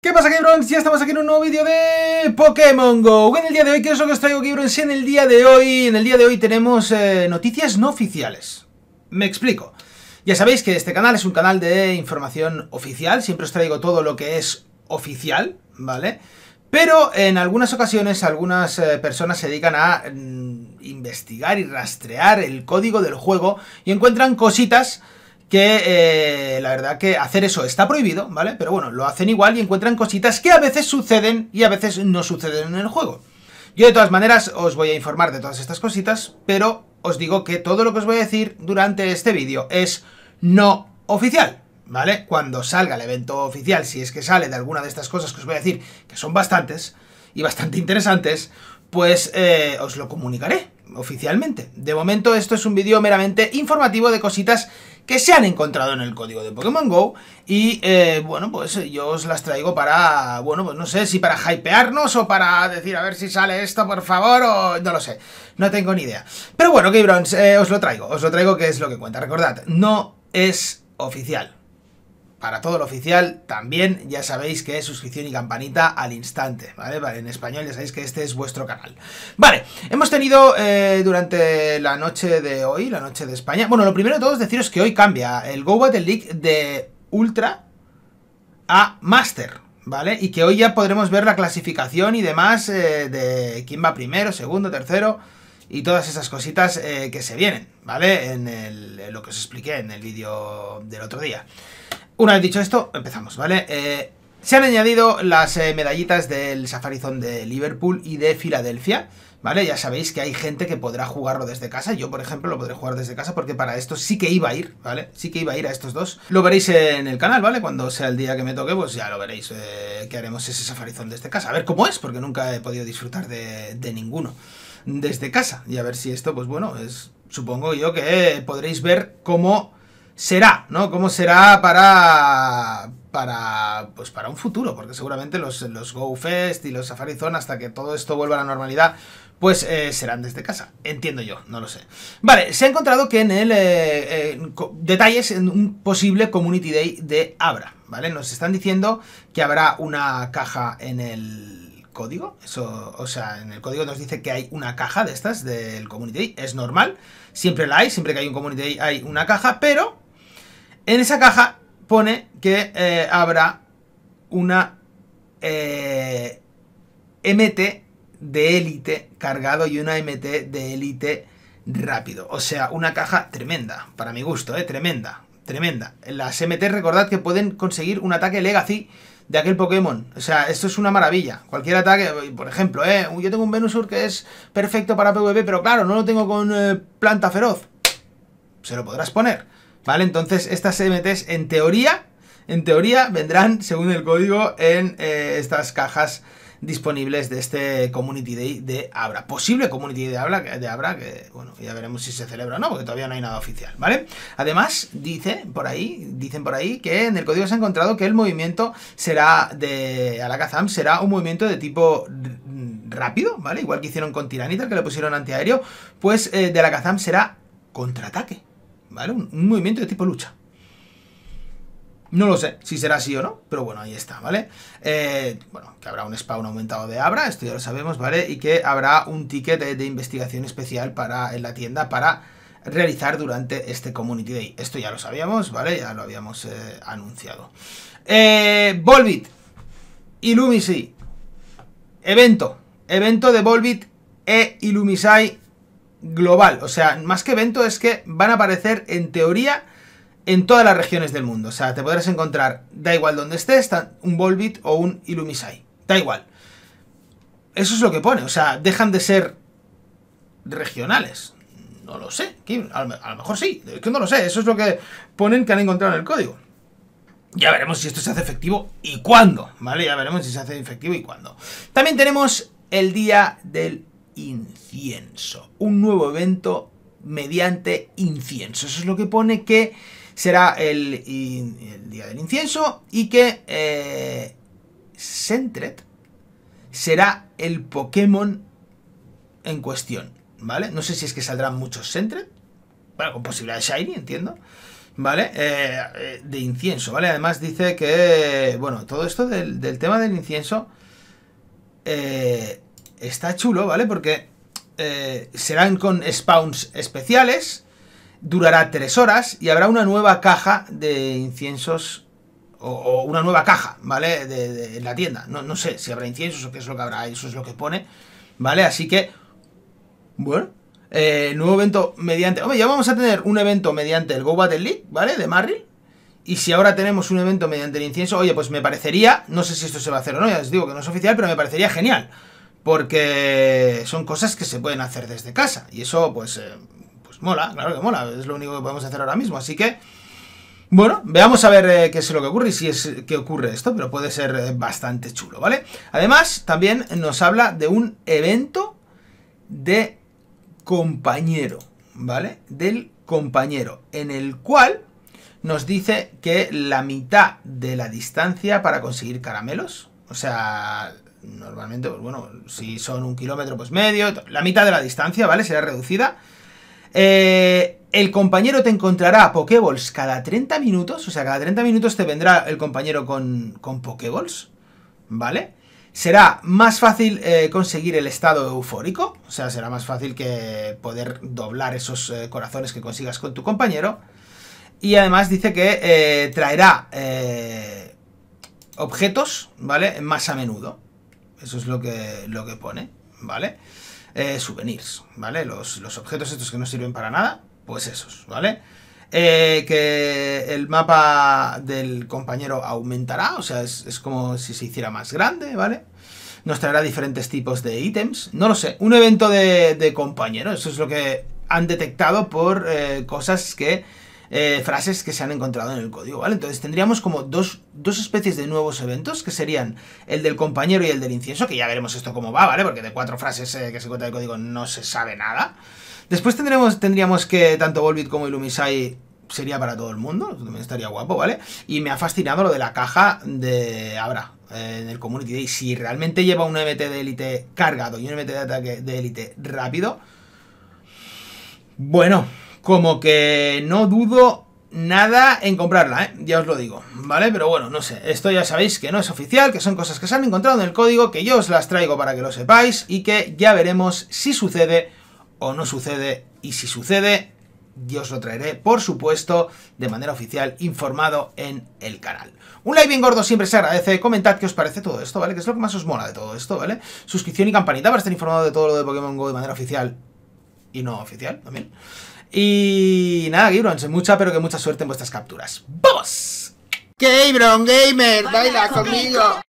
¿Qué pasa aquí, Ya estamos aquí en un nuevo vídeo de Pokémon GO En el día de hoy, ¿qué es lo que os traigo aquí, En el día de hoy, en el día de hoy tenemos eh, noticias no oficiales Me explico Ya sabéis que este canal es un canal de información oficial Siempre os traigo todo lo que es oficial, ¿vale? Pero en algunas ocasiones algunas eh, personas se dedican a mm, investigar y rastrear el código del juego Y encuentran cositas que eh, la verdad que hacer eso está prohibido, ¿vale? Pero bueno, lo hacen igual y encuentran cositas que a veces suceden y a veces no suceden en el juego. Yo de todas maneras os voy a informar de todas estas cositas, pero os digo que todo lo que os voy a decir durante este vídeo es no oficial, ¿vale? Cuando salga el evento oficial, si es que sale de alguna de estas cosas que os voy a decir, que son bastantes y bastante interesantes, pues eh, os lo comunicaré oficialmente. De momento esto es un vídeo meramente informativo de cositas que se han encontrado en el código de Pokémon GO y eh, bueno, pues yo os las traigo para, bueno, pues no sé si para hypearnos o para decir a ver si sale esto por favor o no lo sé, no tengo ni idea. Pero bueno, que eh, os lo traigo, os lo traigo que es lo que cuenta. Recordad, no es oficial para todo lo oficial también ya sabéis que es suscripción y campanita al instante, ¿vale? En español ya sabéis que este es vuestro canal. Vale, hemos tenido eh, durante la noche de hoy, la noche de España... Bueno, lo primero de todo es deciros que hoy cambia el Go Battle League de Ultra a Master, ¿vale? Y que hoy ya podremos ver la clasificación y demás eh, de quién va primero, segundo, tercero y todas esas cositas eh, que se vienen, ¿vale? en lo que os expliqué en el vídeo del otro día. Una vez dicho esto, empezamos, ¿vale? Eh, se han añadido las eh, medallitas del Safarizón de Liverpool y de Filadelfia, ¿vale? Ya sabéis que hay gente que podrá jugarlo desde casa. Yo, por ejemplo, lo podré jugar desde casa porque para esto sí que iba a ir, ¿vale? Sí que iba a ir a estos dos. Lo veréis en el canal, ¿vale? Cuando sea el día que me toque, pues ya lo veréis eh, que haremos ese Safarizón desde casa. A ver cómo es, porque nunca he podido disfrutar de, de ninguno desde casa. Y a ver si esto, pues bueno, es supongo yo que podréis ver cómo será, ¿no? ¿Cómo será para, para, pues para un futuro? Porque seguramente los, los GoFest y los Safari Zone, hasta que todo esto vuelva a la normalidad, pues eh, serán desde casa. Entiendo yo, no lo sé. Vale, se ha encontrado que en el eh, eh, detalles en un posible Community Day de Abra, ¿vale? Nos están diciendo que habrá una caja en el código, eso, o sea, en el código nos dice que hay una caja de estas del Community Day, es normal, siempre la hay, siempre que hay un Community Day hay una caja, pero en esa caja pone que eh, habrá una eh, MT de élite cargado y una MT de élite rápido. O sea, una caja tremenda, para mi gusto, ¿eh? tremenda, tremenda. Las MT recordad que pueden conseguir un ataque Legacy de aquel Pokémon. O sea, esto es una maravilla. Cualquier ataque, eh, por ejemplo, ¿eh? yo tengo un Venusur que es perfecto para PvP, pero claro, no lo tengo con planta feroz. Se lo podrás poner. ¿Vale? Entonces, estas MTs en teoría, en teoría vendrán, según el código, en eh, estas cajas disponibles de este Community Day de Abra. Posible Community Day de Abra, que bueno, ya veremos si se celebra o no, porque todavía no hay nada oficial, ¿vale? Además, dicen por ahí, dicen por ahí que en el código se ha encontrado que el movimiento será de Alakazam, será un movimiento de tipo rápido, ¿vale? Igual que hicieron con Tiranitar, que le pusieron antiaéreo, pues eh, de Alakazam será contraataque. ¿vale? Un, movimiento de tipo lucha. No lo sé si será así o no, pero bueno, ahí está, ¿vale? Eh, bueno, que habrá un spawn aumentado de Abra, esto ya lo sabemos, ¿vale? Y que habrá un ticket de, investigación especial para, en la tienda para realizar durante este Community Day. Esto ya lo sabíamos, ¿vale? Ya lo habíamos eh, anunciado. Eh, Volbit, Illumisai, evento, evento de Volbit e Illumisai global. O sea, más que evento es que van a aparecer en teoría en todas las regiones del mundo. O sea, te podrás encontrar, da igual donde estés, un Volbit o un Illumisai. Da igual. Eso es lo que pone. O sea, dejan de ser regionales. No lo sé. A lo mejor sí. Es que no lo sé. Eso es lo que ponen que han encontrado en el código. Ya veremos si esto se hace efectivo y cuándo. ¿Vale? Ya veremos si se hace efectivo y cuándo. También tenemos el día del incienso. Un nuevo evento mediante incienso. Eso es lo que pone que será el, día del incienso y que eh, será el Pokémon en cuestión. ¿Vale? No sé si es que saldrán muchos Centret, Bueno, con posibilidad de Shiny, entiendo. ¿vale? Eh, eh, de incienso, ¿vale? Además dice que, bueno, todo esto del, del tema del incienso eh, está chulo, ¿vale? Porque eh, serán con spawns especiales, durará tres horas y habrá una nueva caja de inciensos o, una nueva caja, ¿vale? De, la tienda. No, no sé si habrá inciensos o qué es lo que habrá, eso es lo que pone, ¿vale? Así que, bueno, eh, nuevo evento mediante... Hombre, ya vamos a tener un evento mediante el Go Battle League, ¿vale? De Marril. Y si ahora tenemos un evento mediante el incienso, oye, pues me parecería, no sé si esto se va a hacer o no, ya os digo que no es oficial, pero me parecería genial porque son cosas que se pueden hacer desde casa y eso pues, eh, pues mola, claro que mola, es lo único que podemos hacer ahora mismo, así que bueno, veamos a ver eh, qué es lo que ocurre y si es que ocurre esto, pero puede ser eh, bastante chulo, ¿vale? Además, también nos habla de un evento de compañero, ¿vale? Del compañero, en el cual nos dice que la mitad de la distancia para conseguir caramelos, o sea, normalmente, pues bueno, si son un kilómetro, pues medio, la mitad de la distancia, ¿vale? Será reducida. Eh, el compañero te encontrará Pokéballs cada 30 minutos, o sea, cada 30 minutos te vendrá el compañero con, con Pokéballs, ¿vale? Será más fácil eh, conseguir el estado eufórico, o sea, será más fácil que poder doblar esos eh, corazones que consigas con tu compañero. Y además dice que traerá objetos, ¿vale? Más a menudo. Eso es lo que, lo que pone, ¿vale? Eh, souvenirs, ¿vale? Los, objetos estos que no sirven para nada, pues esos, ¿vale? Eh, que el mapa del compañero aumentará, o sea, es, como si se hiciera más grande, ¿vale? Nos traerá diferentes tipos de ítems, no lo sé, un evento de, compañero, eso es lo que han detectado por eh, cosas que eh, frases que se han encontrado en el código, ¿vale? Entonces tendríamos como dos, dos especies de nuevos eventos, que serían el del compañero y el del incienso, que ya veremos esto cómo va, ¿vale? Porque de cuatro frases eh, que se encuentran en el código no se sabe nada. Después tendremos, tendríamos que tanto Volbit como Illumisai sería para todo el mundo, también estaría guapo, ¿vale? Y me ha fascinado lo de la caja de Abra, eh, en el Community Day. Si realmente lleva un MT de élite cargado y un MT de ataque de élite rápido, bueno, como que no dudo nada en comprarla, ¿eh? ya os lo digo, ¿vale? Pero bueno, no sé, esto ya sabéis que no es oficial, que son cosas que se han encontrado en el código, que yo os las traigo para que lo sepáis y que ya veremos si sucede o no sucede y si sucede, yo os lo traeré, por supuesto, de manera oficial, informado en el canal. Un like bien gordo siempre se agradece, comentad qué os parece todo esto, ¿vale? Que es lo que más os mola de todo esto, ¿vale? Suscripción y campanita para estar informado de todo lo de Pokémon GO de manera oficial y no oficial también. Y nada, soy mucha pero que mucha suerte en vuestras capturas. ¡Vamos! Gabron Gamer, baila conmigo.